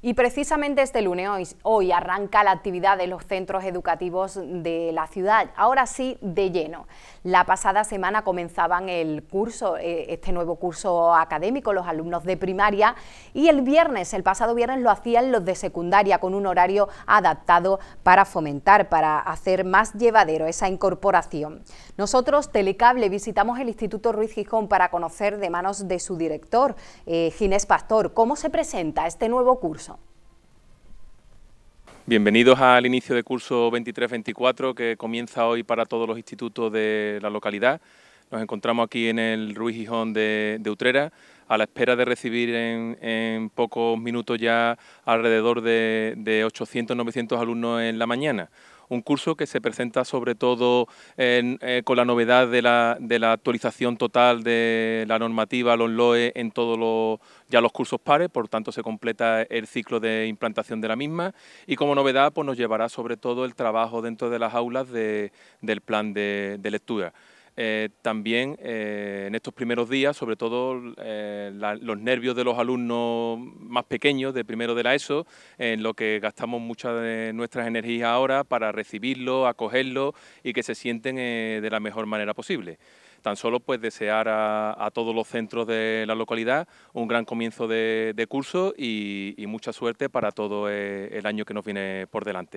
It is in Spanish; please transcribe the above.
Y precisamente este lunes, hoy, arranca la actividad de los centros educativos de la ciudad, ahora sí de lleno. La pasada semana comenzaban el curso, eh, este nuevo curso académico, los alumnos de primaria, y el viernes, el pasado viernes, lo hacían los de secundaria con un horario adaptado para fomentar, para hacer más llevadero esa incorporación. Nosotros, Telecable, visitamos el Instituto Ruiz Gijón para conocer de manos de su director, eh, Ginés Pastor, cómo se presenta este nuevo curso. Bienvenidos al inicio de curso 23-24 que comienza hoy para todos los institutos de la localidad. Nos encontramos aquí en el Ruiz Gijón de, de Utrera, a la espera de recibir en, pocos minutos ya alrededor de, 800, 900 alumnos en la mañana un curso que se presenta sobre todo eh, con la novedad de la, actualización total de la normativa los LOE en todos los, ya los cursos pares, por tanto se completa el ciclo de implantación de la misma y como novedad pues, nos llevará sobre todo el trabajo dentro de las aulas del plan de, de lectura. Eh, también eh, en estos primeros días, sobre todo eh, los nervios de los alumnos más pequeños de primero de la ESO, en lo que gastamos muchas de nuestras energías ahora para recibirlo, acogerlo y que se sienten de la mejor manera posible. Tan solo pues desear a, todos los centros de la localidad un gran comienzo de, curso y, mucha suerte para todo el año que nos viene por delante.